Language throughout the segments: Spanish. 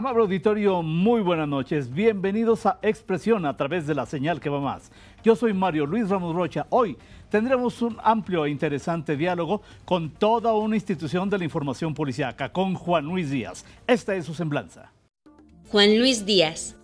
Amable auditorio, muy buenas noches. Bienvenidos a Expresión a través de la señal que va más. Yo soy Mario Luis Ramos Rocha. Hoy tendremos un amplio e interesante diálogo con toda una institución de la información policiaca, con Juan Luis Díaz. Esta es su semblanza. Juan Luis Díaz,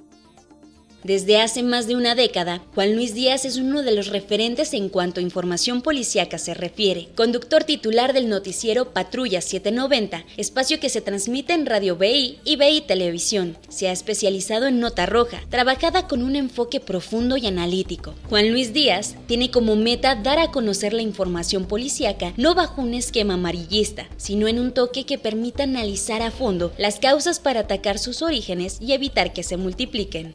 desde hace más de una década, Juan Luis Díaz es uno de los referentes en cuanto a información policíaca se refiere, conductor titular del noticiero Patrulla 790, espacio que se transmite en Radio BI y BI Televisión. Se ha especializado en nota roja, trabajada con un enfoque profundo y analítico. Juan Luis Díaz tiene como meta dar a conocer la información policíaca no bajo un esquema amarillista, sino en un toque que permita analizar a fondo las causas para atacar sus orígenes y evitar que se multipliquen.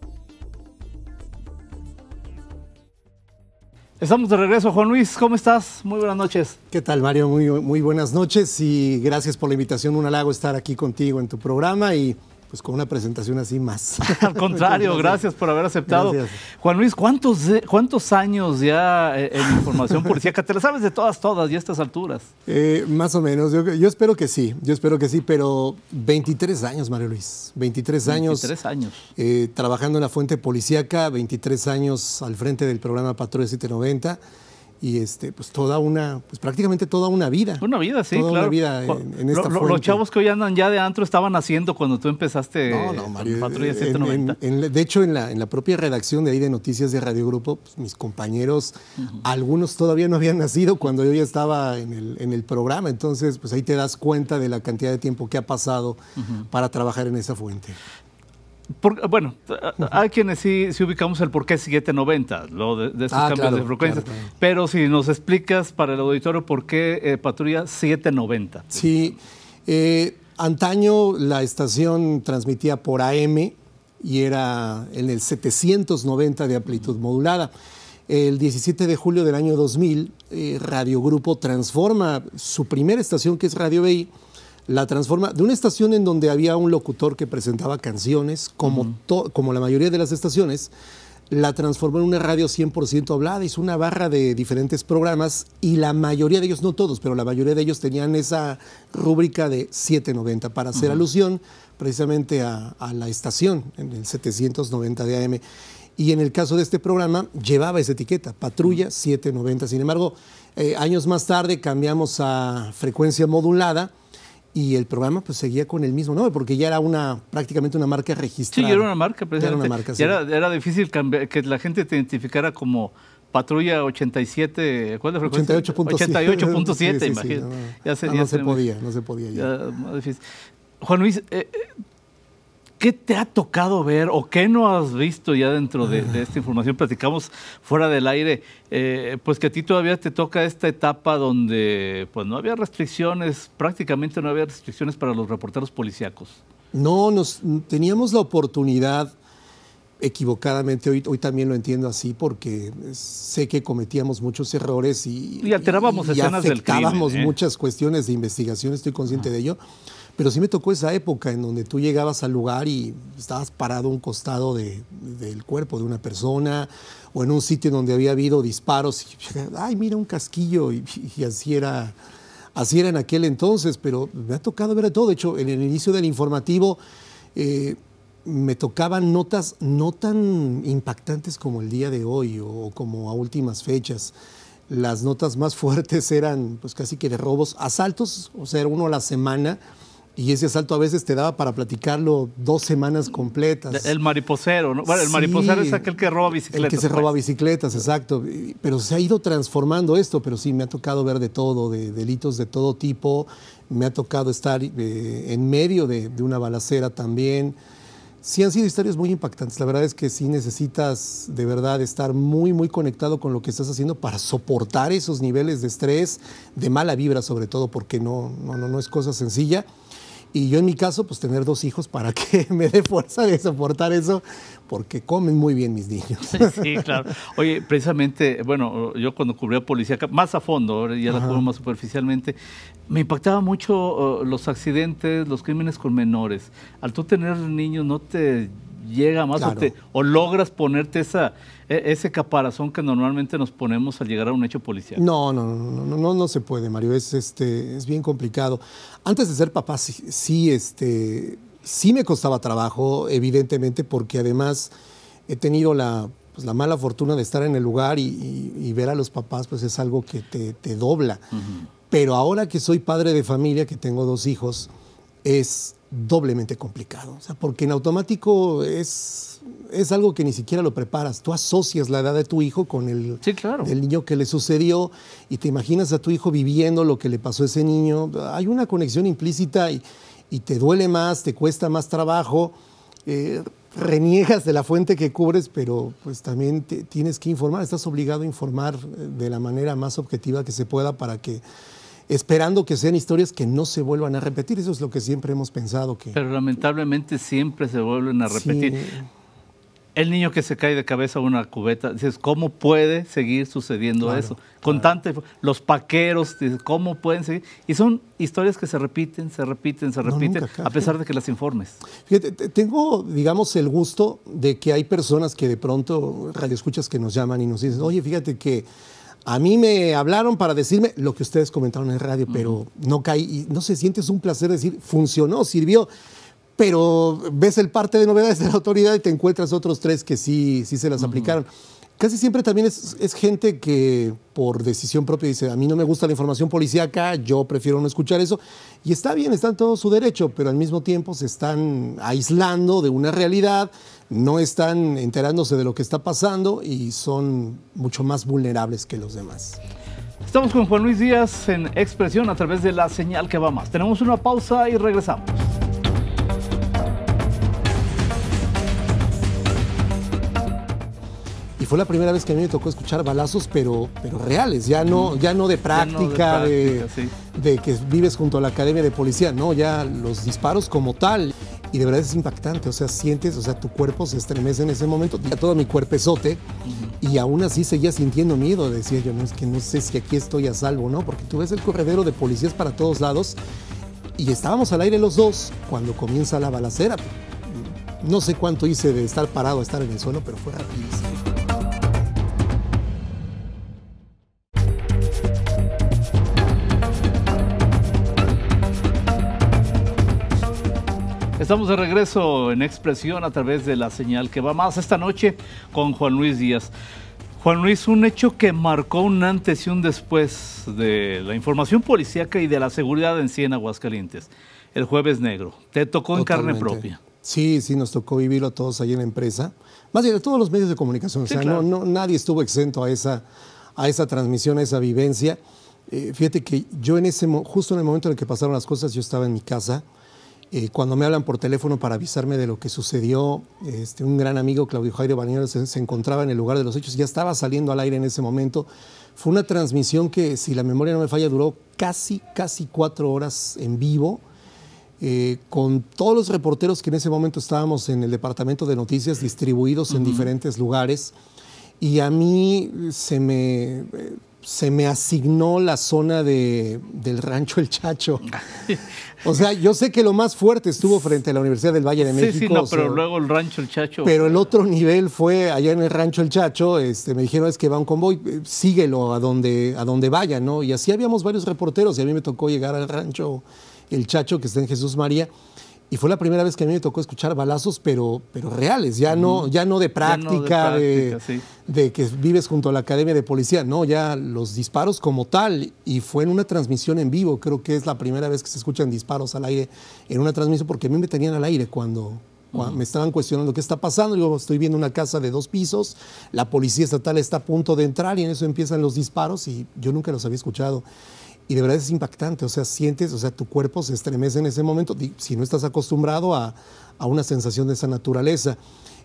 Estamos de regreso, Juan Luis, ¿cómo estás? Muy buenas noches. ¿Qué tal, Mario? Muy, muy buenas noches y gracias por la invitación. Un halago estar aquí contigo en tu programa y pues con una presentación así más. Al contrario, gracias por haber aceptado. Juan Luis, ¿cuántos, ¿cuántos años ya eh, en información policíaca? ¿Te la sabes de todas, todas y a estas alturas? Eh, más o menos, yo, espero que sí, yo espero que sí, pero 23 años, Mario Luis, 23 años. 23 años. Eh, trabajando en la fuente policíaca, 23 años al frente del programa Patrulla 790 y este, pues toda una, pues prácticamente toda una vida. Una vida, sí, toda Una vida en, esta Los chavos que hoy andan ya de antro estaban haciendo cuando tú empezaste no, no, Mario, de hecho, en la, en la propia redacción de ahí de Noticias de Radio Grupo, pues, mis compañeros, algunos todavía no habían nacido cuando yo ya estaba en el, programa, entonces pues ahí te das cuenta de la cantidad de tiempo que ha pasado para trabajar en esa fuente bueno, hay quienes sí, ubicamos el porqué qué 790, lo de, estos ah, cambios de frecuencias. Pero si nos explicas para el auditorio por qué eh, patrulla 790. Sí, eh, antaño la estación transmitía por AM y era en el 790 de amplitud modulada. El 17 de julio del año 2000, eh, Radio Grupo transforma su primera estación, que es Radio BI, la transforma de una estación en donde había un locutor que presentaba canciones, como, como la mayoría de las estaciones, la transformó en una radio 100% hablada, hizo una barra de diferentes programas y la mayoría de ellos, no todos, pero la mayoría de ellos tenían esa rúbrica de 790 para hacer alusión precisamente a, la estación en el 790 de AM. Y en el caso de este programa llevaba esa etiqueta, Patrulla 790. Sin embargo, eh, años más tarde cambiamos a frecuencia modulada y el programa pues seguía con el mismo nombre porque ya era una prácticamente una marca registrada. Sí, era una marca, precisamente. Era, era, difícil que la gente te identificara como Patrulla 87, ¿cuál era 88.7, 88.7, imagínate. No, se, podía, no se podía ya. Juan Luis, eh, eh, ¿Qué te ha tocado ver o qué no has visto ya dentro de, esta información? Platicamos fuera del aire, eh, pues que a ti todavía te toca esta etapa donde pues no había restricciones, prácticamente no había restricciones para los reporteros policíacos. No, nos, teníamos la oportunidad, equivocadamente, hoy, hoy también lo entiendo así, porque sé que cometíamos muchos errores y, alterábamos escenas del crimen, ¿eh? muchas cuestiones de investigación, estoy consciente de ello pero sí me tocó esa época en donde tú llegabas al lugar y estabas parado a un costado de, del cuerpo de una persona o en un sitio donde había habido disparos y, ay, mira un casquillo y, así era. Así era en aquel entonces, pero me ha tocado ver todo. De hecho, en el inicio del informativo eh, me tocaban notas no tan impactantes como el día de hoy o, o, como a últimas fechas. Las notas más fuertes eran pues casi que de robos, asaltos, o sea, uno a la semana y ese asalto a veces te daba para platicarlo dos semanas completas. El mariposero, ¿no? Bueno, el mariposero es aquel que roba bicicletas. El que se roba pues. bicicletas, exacto. Pero se ha ido transformando esto, pero sí, me ha tocado ver de todo, de delitos de todo tipo. Me ha tocado estar eh, en medio de, una balacera también. Sí han sido historias muy impactantes. La verdad es que sí necesitas de verdad estar muy, muy conectado con lo que estás haciendo para soportar esos niveles de estrés, de mala vibra sobre todo, porque no, no, no es cosa sencilla. Y yo en mi caso, pues tener dos hijos para que me dé fuerza de soportar eso, porque comen muy bien mis niños. Sí, claro. Oye, precisamente, bueno, yo cuando cubría policía, más a fondo, ahora ya la cubro más superficialmente, me impactaba mucho oh, los accidentes, los crímenes con menores. Al tú tener niños, ¿no te llega más o, te, o logras ponerte esa e, ese caparazón que normalmente nos ponemos al llegar a un hecho policial. No, no, no, no, no, no, se puede, Mario. Es, este, es bien complicado. Antes de ser papá, sí, este, sí me costaba trabajo, evidentemente, porque además he tenido la, pues, mala fortuna de estar en el lugar y, ver a los papás, pues es algo que te, dobla. Pero ahora que soy padre de familia, que tengo dos hijos, es doblemente complicado, sea, porque en automático es, es algo que ni siquiera lo preparas. Tú asocias la edad de tu hijo con el, el niño que le sucedió y te imaginas a tu hijo viviendo lo que le pasó a ese niño. Hay una conexión implícita y, te duele más, te cuesta más trabajo, eh, reniegas de la fuente que cubres, pero pues también tienes que informar, estás obligado a informar eh, de la manera más objetiva que se pueda para que esperando que sean historias que no se vuelvan a repetir. Eso es lo que siempre hemos pensado que... Pero lamentablemente siempre se vuelven a repetir. El niño que se cae de cabeza una cubeta, dices, ¿cómo puede seguir sucediendo eso? Con tantos, los paqueros, ¿cómo pueden seguir? Y son historias que se repiten, se repiten, se repiten, a pesar de que las informes. Fíjate, tengo, digamos, el gusto de que hay personas que de pronto, radioescuchas que nos llaman y nos dicen, oye, fíjate que a mí me hablaron para decirme lo que ustedes comentaron en radio, pero no caí. no se siente, sientes un placer decir, funcionó, sirvió. Pero ves el parte de novedades de la autoridad y te encuentras otros tres que sí, sí se las aplicaron. Casi siempre también es, gente que por decisión propia dice, a mí no me gusta la información policíaca, yo prefiero no escuchar eso. Y está bien, está en todo su derecho, pero al mismo tiempo se están aislando de una realidad, no están enterándose de lo que está pasando y son mucho más vulnerables que los demás. Estamos con Juan Luis Díaz en Expresión a través de la señal que va más. Tenemos una pausa y regresamos. fue la primera vez que a mí me tocó escuchar balazos, pero, pero reales, ya no, mm. ya no de práctica, de, que vives junto a la academia de policía, no, ya los disparos como tal. Y de verdad es impactante, o sea, sientes, o sea, tu cuerpo se estremece en ese momento, ya todo mi cuerpezote, y aún así seguía sintiendo miedo, decía yo, no, es que no sé si aquí estoy a salvo, ¿no? Porque tú ves el corredero de policías para todos lados, y estábamos al aire los dos cuando comienza la balacera. No sé cuánto hice de estar parado a estar en el suelo, pero fue rapidísimo. Estamos de regreso en Expresión a través de la señal que va más esta noche con Juan Luis Díaz. Juan Luis, un hecho que marcó un antes y un después de la información policíaca y de la seguridad en Cien Aguascalientes. El jueves negro. Te tocó en carne propia. Sí, sí, nos tocó vivirlo a todos ahí en la empresa. Más bien, de todos los medios de comunicación. sea, no, nadie estuvo exento a esa, a esa transmisión, a esa vivencia. Eh, fíjate que yo en ese, justo en el momento en el que pasaron las cosas, yo estaba en mi casa eh, cuando me hablan por teléfono para avisarme de lo que sucedió, este, un gran amigo, Claudio Jairo Bañero, se, encontraba en el lugar de los hechos, ya estaba saliendo al aire en ese momento. Fue una transmisión que, si la memoria no me falla, duró casi, casi cuatro horas en vivo, eh, con todos los reporteros que en ese momento estábamos en el departamento de noticias, distribuidos en diferentes lugares. Y a mí se me... Eh, se me asignó la zona de, del rancho El Chacho. O sea, yo sé que lo más fuerte estuvo frente a la Universidad del Valle de México. Sí, sí, pero luego el rancho El Chacho. Pero el otro nivel fue allá en el rancho El Chacho, este, me dijeron es que va un convoy, eh, síguelo a donde, a donde vaya, ¿no? Y así habíamos varios reporteros y a mí me tocó llegar al rancho El Chacho, que está en Jesús María y fue la primera vez que a mí me tocó escuchar balazos, pero, pero reales, ya, no, ya no de práctica, de, que vives junto a la academia de policía, no, ya los disparos como tal, y fue en una transmisión en vivo, creo que es la primera vez que se escuchan disparos al aire en una transmisión, porque a mí me tenían al aire cuando, Me estaban cuestionando qué está pasando. Yo estoy viendo una casa de dos pisos, la policía estatal está a punto de entrar y en eso empiezan los disparos y yo nunca los había escuchado y de verdad es impactante, o sea, sientes, o sea, tu cuerpo se estremece en ese momento, si no estás acostumbrado a, una sensación de esa naturaleza.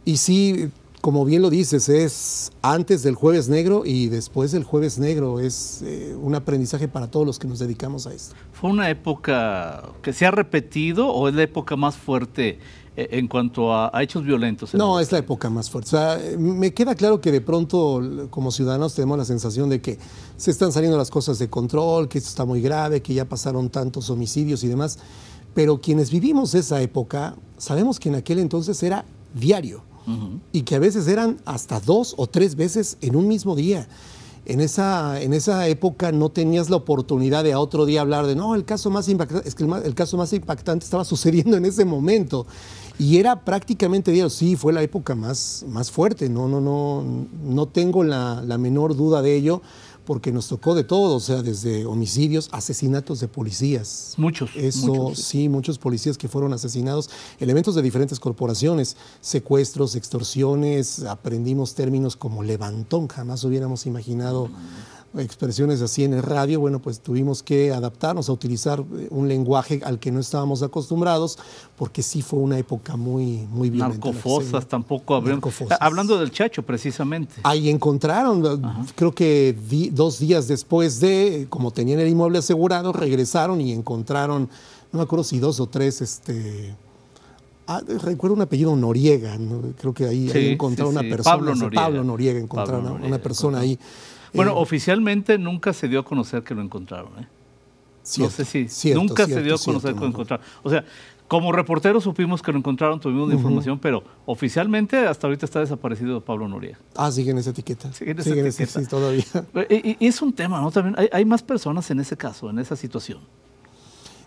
Y sí, como bien lo dices, es antes del jueves negro y después del jueves negro. Es eh, un aprendizaje para todos los que nos dedicamos a esto. ¿Fue una época que se ha repetido o es la época más fuerte eh, en cuanto a, hechos violentos. No, es la época más fuerte. me queda claro que de pronto como ciudadanos tenemos la sensación de que se están saliendo las cosas de control, que esto está muy grave, que ya pasaron tantos homicidios y demás. Pero quienes vivimos esa época sabemos que en aquel entonces era diario y que a veces eran hasta dos o tres veces en un mismo día. En esa, en esa época no tenías la oportunidad de a otro día hablar de, no, el caso más impactante, el caso más impactante estaba sucediendo en ese momento. Y era prácticamente dios sí, fue la época más, más fuerte, no, no, no, no tengo la, menor duda de ello, porque nos tocó de todo, o sea, desde homicidios, asesinatos de policías. Muchos. Eso, sí, muchos policías que fueron asesinados, elementos de diferentes corporaciones, secuestros, extorsiones, aprendimos términos como levantón, jamás hubiéramos imaginado expresiones así en el radio, bueno, pues tuvimos que adaptarnos a utilizar eh, un lenguaje al que no estábamos acostumbrados, porque sí fue una época muy, muy bien Narcofosas tampoco habrían... Hablando del Chacho, precisamente. Ahí encontraron, eh, creo que dos días después de, eh, como tenían el inmueble asegurado, regresaron y encontraron, no me acuerdo si dos o tres, este... Ah, recuerdo un apellido Noriega, creo que ahí, encontraron una persona. Pablo Noriega. Pablo encontraron una persona ahí. Bueno, eh, oficialmente nunca se dio a conocer que lo encontraron. ¿eh? no sé si nunca se dio a conocer que lo encontraron. O sea, como reportero supimos que lo encontraron, tuvimos información, pero oficialmente hasta ahorita está desaparecido Pablo Noriega. Ah, siguen esa etiqueta. Siguen esa etiqueta. Ese, sí, todavía. Y, es un tema, ¿no? También hay, más personas en ese caso, en esa situación.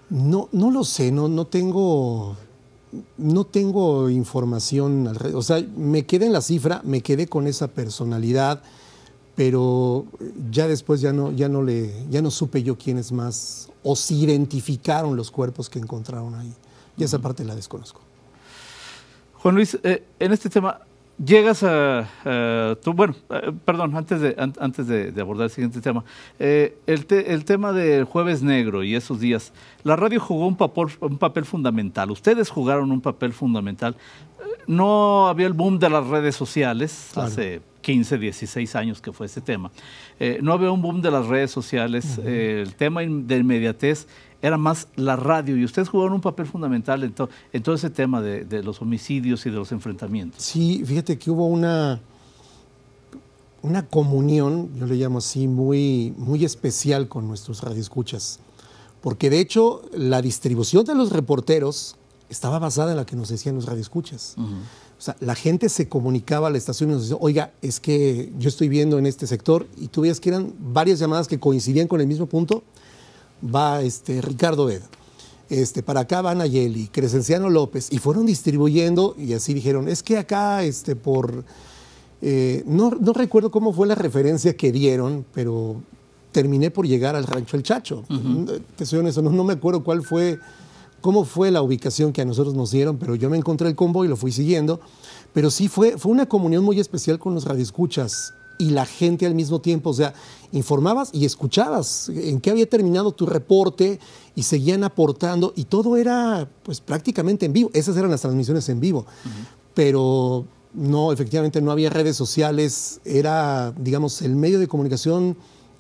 No, no lo sé, no, tengo. No tengo información, o sea, me quedé en la cifra, me quedé con esa personalidad, pero eh, ya después ya no, ya no, le, ya no supe yo quiénes más, o si identificaron los cuerpos que encontraron ahí. Y esa parte la desconozco. Juan Luis, eh, en este tema Llegas a, bueno, eh, perdón, antes de, antes de, abordar el siguiente tema, eh, el, tema del jueves negro y esos días, la radio jugó un papel, fundamental, ustedes jugaron un papel fundamental. Eh, no había el boom de las redes sociales hace 15, 16 años que fue ese tema. no había un boom de las redes sociales, el tema de inmediatez era más la radio y ustedes jugaron un papel fundamental en, todo ese tema de, los homicidios y de los enfrentamientos. Sí, fíjate que hubo una, una comunión, yo le llamo así, muy, muy especial con nuestros radioescuchas, porque de hecho la distribución de los reporteros estaba basada en la que nos decían los radioescuchas. O sea, la gente se comunicaba a la estación y nos decía, oiga, es que yo estoy viendo en este sector, y tú veías que eran varias llamadas que coincidían con el mismo punto, va este, Ricardo Veda. Este, para acá van Ayeli, Crescenciano López, y fueron distribuyendo, y así dijeron, es que acá, este, por. Eh, no, recuerdo cómo fue la referencia que dieron, pero terminé por llegar al Rancho El Chacho. Mm, no, me acuerdo cuál fue, cómo fue la ubicación que a nosotros nos dieron, pero yo me encontré el combo y lo fui siguiendo. Pero sí fue, fue una comunión muy especial con los radioescuchas y la gente al mismo tiempo. O sea, informabas y escuchabas en qué había terminado tu reporte y seguían aportando y todo era pues prácticamente en vivo. Esas eran las transmisiones en vivo. Pero no, efectivamente no había redes sociales. Era, digamos, el medio de comunicación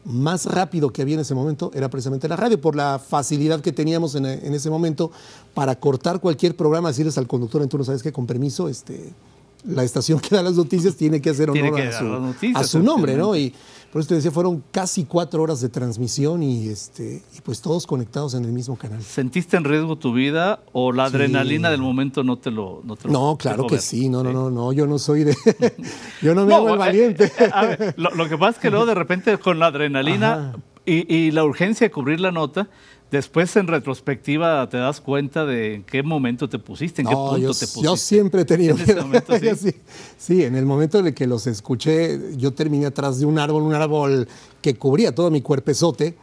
más rápido que había en ese momento era precisamente la radio, por la facilidad que teníamos en, ese momento para cortar cualquier programa, decirles al conductor, tú no sabes qué, con permiso, este, la estación que da las noticias tiene que hacer honor a, su, nombre, ¿no? Y por eso te decía, fueron casi cuatro horas de transmisión y, este, y pues todos conectados en el mismo canal. ¿Sentiste en riesgo tu vida o la adrenalina del momento no te lo... No, no claro que sí, no, no, no, no, yo no soy de... yo no me eh, valiente. Eh, lo, que pasa es que luego de repente con la adrenalina y la urgencia de cubrir la nota, después en retrospectiva te das cuenta de en qué momento te pusiste, en qué punto yo, te pusiste. Yo siempre he tenido miedo. sí? en el momento en que los escuché, yo terminé atrás de un árbol, un árbol que cubría todo mi cuerpezote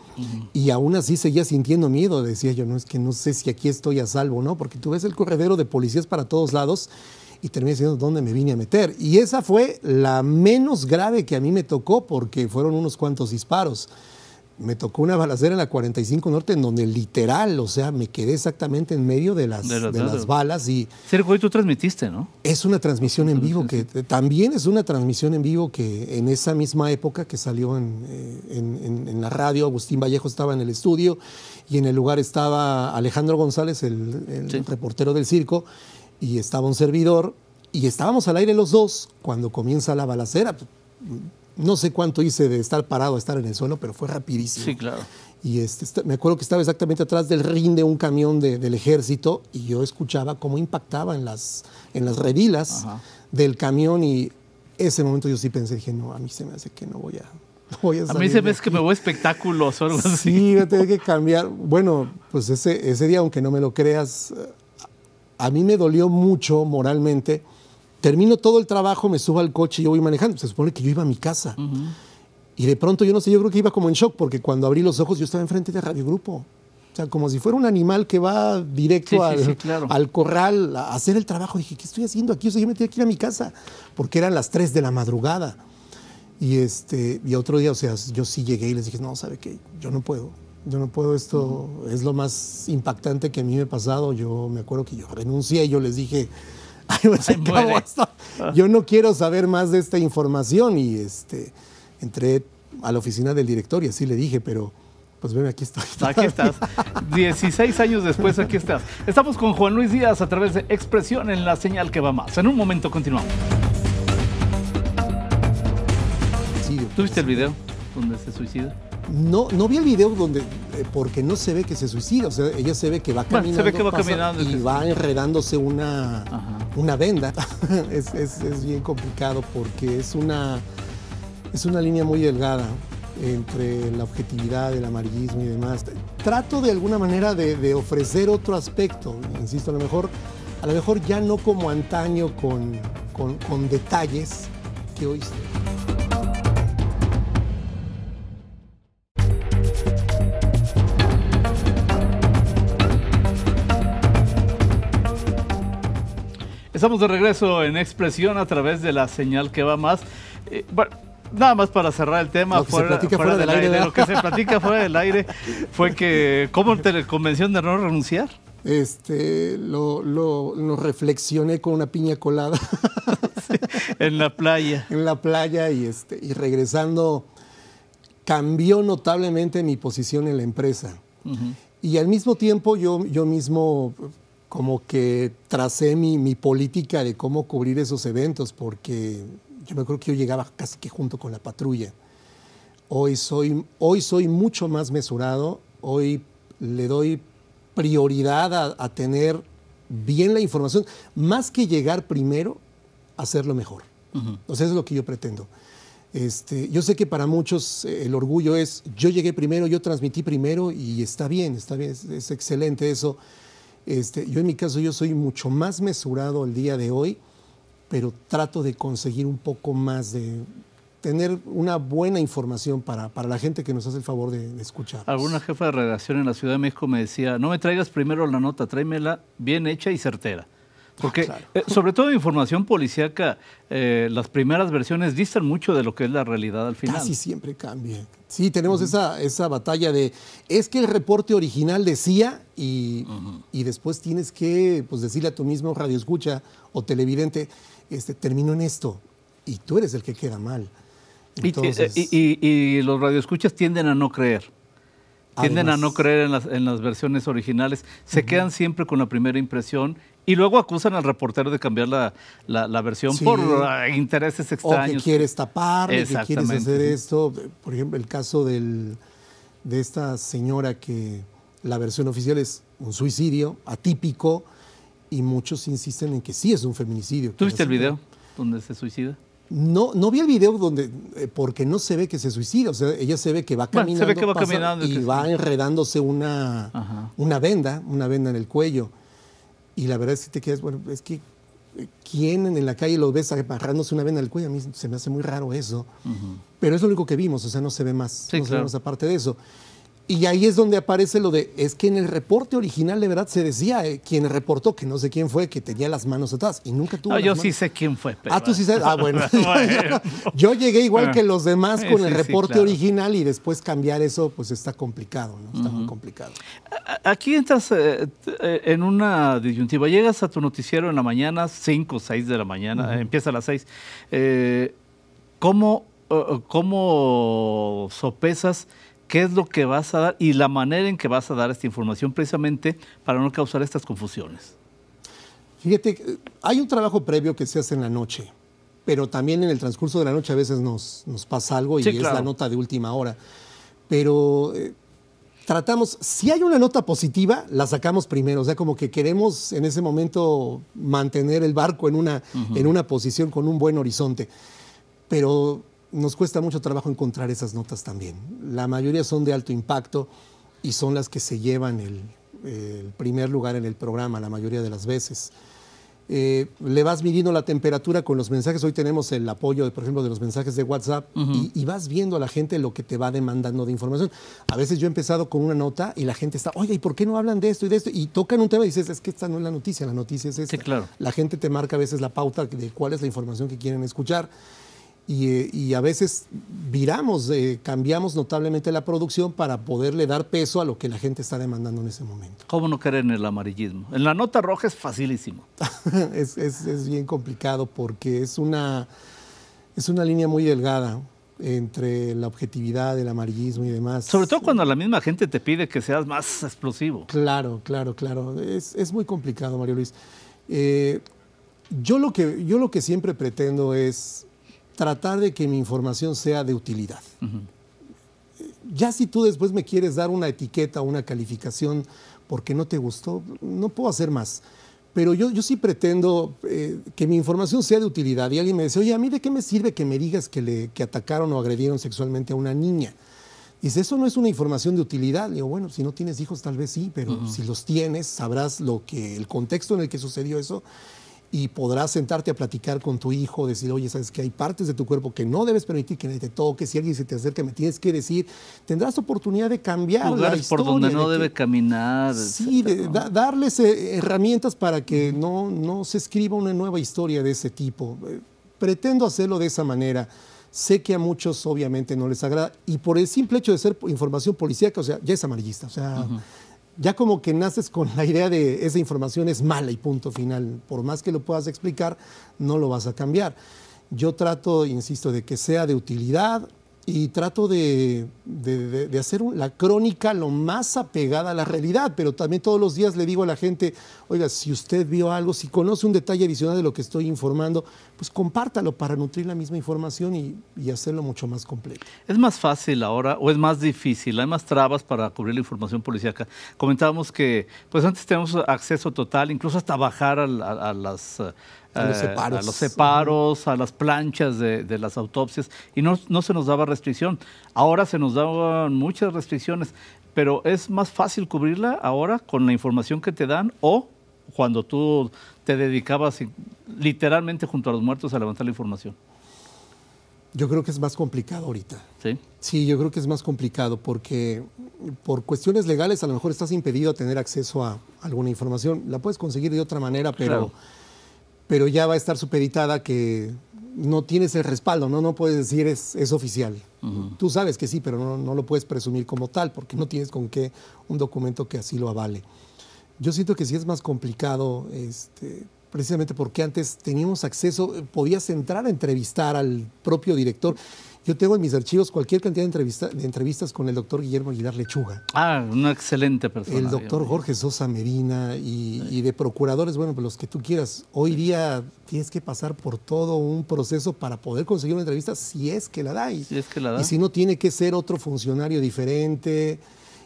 y aún así seguía sintiendo miedo. Decía yo, no es que no sé si aquí estoy a salvo, ¿no? Porque tú ves el corredero de policías para todos lados y terminé diciendo dónde me vine a meter. Y esa fue la menos grave que a mí me tocó porque fueron unos cuantos disparos me tocó una balacera en la 45 Norte en donde literal, o sea, me quedé exactamente en medio de las, de, las balas y... Sergio, hoy tú transmitiste, ¿no? Es una transmisión en vivo que también es una transmisión en vivo que en esa misma época que salió eh, en, la radio, Agustín Vallejo estaba en el estudio y en el lugar estaba Alejandro González, el, reportero del circo, y estaba un servidor y estábamos al aire los dos cuando comienza la balacera no sé cuánto hice de estar parado a estar en el suelo, pero fue rapidísimo. Sí, claro. Y este, me acuerdo que estaba exactamente atrás del ring de un camión del ejército y yo escuchaba cómo impactaba en las, en las revilas del camión y ese momento yo sí pensé, dije, no, a mí se me hace que no voy a... a, salir a mí se me hace que me voy a espectáculos o algo sí, así. Sí, voy a que cambiar. Bueno, pues ese, ese día, aunque no me lo creas, a mí me dolió mucho moralmente termino todo el trabajo, me subo al coche y yo voy manejando. Se supone que yo iba a mi casa. Y de pronto, yo no sé, yo creo que iba como en shock, porque cuando abrí los ojos yo estaba enfrente de Radio Grupo. O sea, como si fuera un animal que va directo al, al, corral a hacer el trabajo. Dije, ¿qué estoy haciendo aquí? O sea, yo me tenía que ir a mi casa, porque eran las 3 de la madrugada. Y, este, y otro día, o sea, yo sí llegué y les dije, no, ¿sabe qué? Yo no puedo. Yo no puedo, esto es lo más impactante que a mí me ha pasado. Yo me acuerdo que yo renuncié, y yo les dije, Pues, yo no quiero saber más de esta información y este, entré a la oficina del director y así le dije, pero... Pues ven, aquí estoy. Aquí estás. 16 años después, aquí estás. Estamos con Juan Luis Díaz a través de Expresión en la señal que va más. En un momento continuamos. ¿Tuviste el video donde se suicida? No, no vi el video donde, eh, porque no se ve que se suicida, o sea, ella se ve que va caminando, y va enredándose una, una venda. es, bien complicado porque es una, es una línea muy delgada entre la objetividad, el amarillismo y demás. Trato de alguna manera de, ofrecer otro aspecto, insisto, a lo mejor, a lo mejor ya no como antaño con, con, con detalles que hoy... Estamos de regreso en Expresión a través de la señal que va más. Eh, bueno, nada más para cerrar el tema, fuera, fuera, del, aire, lo que se platica fuera del aire fue que, ¿cómo te convención de no renunciar? Este, lo, lo, reflexioné con una piña colada. en la playa. en la playa y, este, y regresando, cambió notablemente mi posición en la empresa. Y al mismo tiempo yo, yo mismo como que tracé mi, mi, política de cómo cubrir esos eventos, porque yo me acuerdo que yo llegaba casi que junto con la patrulla. Hoy soy, hoy soy mucho más mesurado, hoy le doy prioridad a, tener bien la información, más que llegar primero, hacerlo mejor. entonces O sea, eso es lo que yo pretendo. Este, yo sé que para muchos eh, el orgullo es yo llegué primero, yo transmití primero y está bien, está bien, es excelente eso. Este, yo en mi caso, yo soy mucho más mesurado el día de hoy, pero trato de conseguir un poco más de tener una buena información para, la gente que nos hace el favor de, de escuchar. Alguna jefa de redacción en la Ciudad de México me decía, no me traigas primero la nota, tráemela bien hecha y certera. Porque, eh, sobre todo información policíaca, eh, las primeras versiones distan mucho de lo que es la realidad al final. Casi siempre cambia. Sí, tenemos esa, esa batalla de, es que el reporte original decía y, y después tienes que pues, decirle a tu mismo radioescucha o televidente, este, termino en esto y tú eres el que queda mal. Y, eh, y, y los radioescuchas tienden a no creer. Tienden a no creer en las, versiones originales, se quedan siempre con la primera impresión y luego acusan al reportero de cambiar la, versión por ah, intereses extraños. O que quieres tapar, que quieres hacer esto. Por ejemplo, el caso del, de esta señora que la versión oficial es un suicidio atípico y muchos insisten en que sí es un feminicidio. ¿Tuviste el video donde se suicida? No, no vi el video donde, eh, porque no se ve que se suicida, o sea, ella se ve que va caminando, y va enredándose una, una venda, una venda en el cuello. Y la verdad es que te quedas, bueno, es que ¿quién en la calle lo ves agarrándose una venda en el cuello? A mí se me hace muy raro eso. Pero es lo único que vimos, o sea, no se ve más, no se aparte de eso. Y ahí es donde aparece lo de, es que en el reporte original de verdad se decía eh, quien reportó, que no sé quién fue, que tenía las manos atrás y nunca tuvo... yo sí sé quién fue. ah, tú sí sabes. Ah, bueno. yo llegué igual ah. que los demás con el reporte original y después cambiar eso, pues está complicado, ¿no? Está muy complicado. Aquí entras eh, eh, en una disyuntiva. Llegas a tu noticiero en la mañana, 5 o 6 de la mañana, empieza a las 6. ¿Cómo, ¿Cómo sopesas? qué es lo que vas a dar y la manera en que vas a dar esta información precisamente para no causar estas confusiones. Fíjate, eh, hay un trabajo previo que se hace en la noche, pero también en el transcurso de la noche a veces nos, nos pasa algo y es la nota de última hora. Pero eh, tratamos, si hay una nota positiva, la sacamos primero. O sea, como que queremos en ese momento mantener el barco en una, en una posición con un buen horizonte. Pero nos cuesta mucho trabajo encontrar esas notas también. La mayoría son de alto impacto y son las que se llevan el, primer lugar en el programa la mayoría de las veces. Eh, le vas midiendo la temperatura con los mensajes. Hoy tenemos el apoyo, por ejemplo, de los mensajes de WhatsApp y, vas viendo a la gente lo que te va demandando de información. A veces yo he empezado con una nota y la gente está, oye, ¿y por qué no hablan de esto y de esto? Y tocan un tema y dices, es que esta no es la noticia, la noticia es esa La gente te marca a veces la pauta de cuál es la información que quieren escuchar. Eh, y, a veces viramos, eh, cambiamos notablemente la producción para poderle dar peso a lo que la gente está demandando en ese momento. ¿Cómo no querer en el amarillismo? En la nota roja es facilísimo. es, es, es, bien complicado porque es una, es una línea muy delgada entre la objetividad, el amarillismo y demás. Sobre todo cuando la misma gente te pide que seas más explosivo. Claro, claro, claro. Es, es muy complicado, Mario Luis. Eh, yo, lo que, yo lo que siempre pretendo es tratar de que mi información sea de utilidad. Ya si tú después me quieres dar una etiqueta, o una calificación porque no te gustó, no puedo hacer más. Pero yo, yo sí pretendo eh, que mi información sea de utilidad. Y alguien me dice, oye, ¿a mí de qué me sirve que me digas que, le, atacaron o agredieron sexualmente a una niña? Dice, eso no es una información de utilidad. digo, bueno, si no tienes hijos, tal vez sí, pero si los tienes, sabrás lo que, el contexto en el que sucedió eso y podrás sentarte a platicar con tu hijo, decir, oye, sabes que hay partes de tu cuerpo que no debes permitir que nadie te toque, si alguien se te acerca, me tienes que decir, tendrás oportunidad de cambiar. por donde no debe caminar. Sí, darles eh, herramientas para que no, no se escriba una nueva historia de ese tipo. Eh, pretendo hacerlo de esa manera. Sé que a muchos obviamente no les agrada y por el simple hecho de ser información policíaca, o sea, ya es amarillista, o sea, ya como que naces con la idea de esa información es mala y punto final. Por más que lo puedas explicar, no lo vas a cambiar. Yo trato, insisto, de que sea de utilidad, y trato de, hacer la crónica lo más apegada a la realidad, pero también todos los días le digo a la gente, oiga, si usted vio algo, si conoce un detalle adicional de lo que estoy informando, pues compártalo para nutrir la misma información y, hacerlo mucho más completo. ¿Es más fácil ahora o es más difícil? ¿Hay más trabas para cubrir la información policíaca? Comentábamos que pues antes teníamos acceso total, incluso hasta bajar a las eh, a eh, los, separos. a las planchas de, las autopsias, y no, se nos daba restricción. Ahora se nos daban muchas restricciones, pero es más fácil cubrirla ahora con la información que te dan o cuando tú te dedicabas literalmente junto a los muertos a levantar la información. Yo creo que es más complicado ahorita. Sí. Sí, yo creo que es más complicado porque por cuestiones legales a lo mejor estás impedido a tener acceso a alguna información. La puedes conseguir de otra manera, pero pero ya va a estar supeditada que no tienes el respaldo, no, no puedes decir es, es oficial. Tú sabes que sí, pero no, lo puedes presumir como tal, porque no tienes con qué un documento que así lo avale. Yo siento que sí es más complicado, este, precisamente porque antes teníamos acceso, eh, podías entrar a entrevistar al propio director yo tengo en mis archivos cualquier cantidad de, de entrevistas con el doctor Guillermo Aguilar Lechuga. Ah, una excelente persona. El doctor Jorge Sosa Medina y, de procuradores, bueno, pues los que tú quieras. Hoy día tienes que pasar por todo un proceso para poder conseguir una entrevista si es que la da. Y, si es que la Y si no, tiene que ser otro funcionario diferente.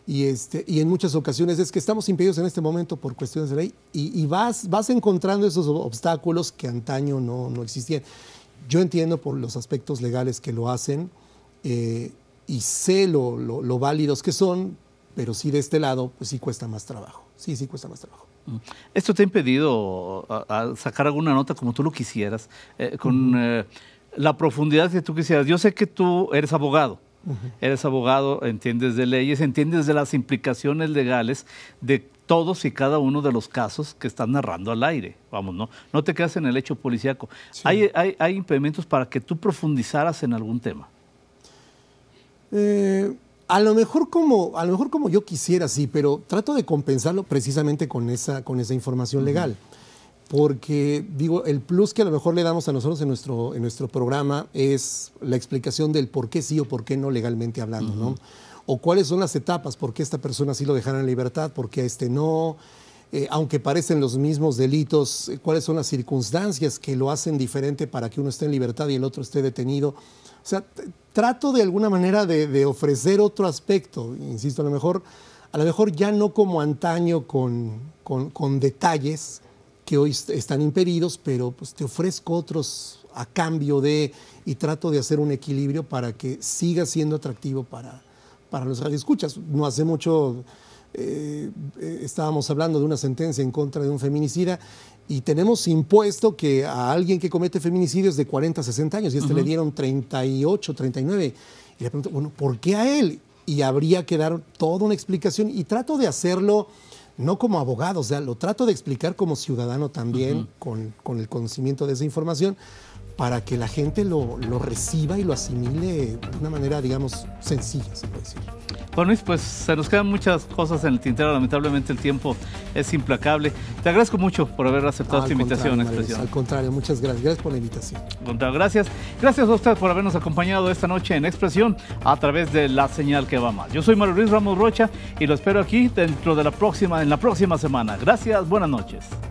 Y, este, y en muchas ocasiones es que estamos impedidos en este momento por cuestiones de ley y, vas, vas encontrando esos obstáculos que antaño no, no existían. Yo entiendo por los aspectos legales que lo hacen eh, y sé lo, válidos que son, pero sí de este lado, pues sí cuesta más trabajo. Sí, sí cuesta más trabajo. Mm. ¿Esto te ha impedido sacar alguna nota como tú lo quisieras, eh, con eh, la profundidad que tú quisieras? Yo sé que tú eres abogado. Eres abogado, entiendes de leyes, entiendes de las implicaciones legales de todos y cada uno de los casos que están narrando al aire. Vamos, no, no te quedas en el hecho policíaco. ¿Hay, impedimentos para que tú profundizaras en algún tema? Eh, a, lo mejor como, a lo mejor como yo quisiera, sí, pero trato de compensarlo precisamente con esa, con esa información legal. Porque, digo, el plus que a lo mejor le damos a nosotros en nuestro, en nuestro programa es la explicación del por qué sí o por qué no legalmente hablando, ¿no? o cuáles son las etapas, por qué esta persona sí lo dejaron en libertad, por qué a este no, eh, aunque parecen los mismos delitos, eh, cuáles son las circunstancias que lo hacen diferente para que uno esté en libertad y el otro esté detenido. O sea, trato de alguna manera de, ofrecer otro aspecto, insisto, a lo mejor, a lo mejor ya no como antaño con, con, con detalles que hoy están impedidos, pero pues, te ofrezco otros a cambio de, y trato de hacer un equilibrio para que siga siendo atractivo para, para los radioescuchas. No hace mucho eh, eh, estábamos hablando de una sentencia en contra de un feminicida y tenemos impuesto que a alguien que comete feminicidios de 40 60 años, y este le dieron 38, 39, y le pregunto, bueno, ¿por qué a él? Y habría que dar toda una explicación y trato de hacerlo no como abogado, o sea, lo trato de explicar como ciudadano también, con, con el conocimiento de esa información, para que la gente lo, reciba y lo asimile de una manera, digamos, sencilla, se puede decir. Bueno, Luis, pues se nos quedan muchas cosas en el tintero. Lamentablemente el tiempo es implacable. Te agradezco mucho por haber aceptado esta invitación, Expresión. Al contrario, muchas gracias. Gracias por la invitación. gracias. Gracias a usted por habernos acompañado esta noche en Expresión a través de la señal que va más. Yo soy Mario Luis Ramos Rocha y lo espero aquí dentro de la próxima, en la próxima semana. Gracias, buenas noches.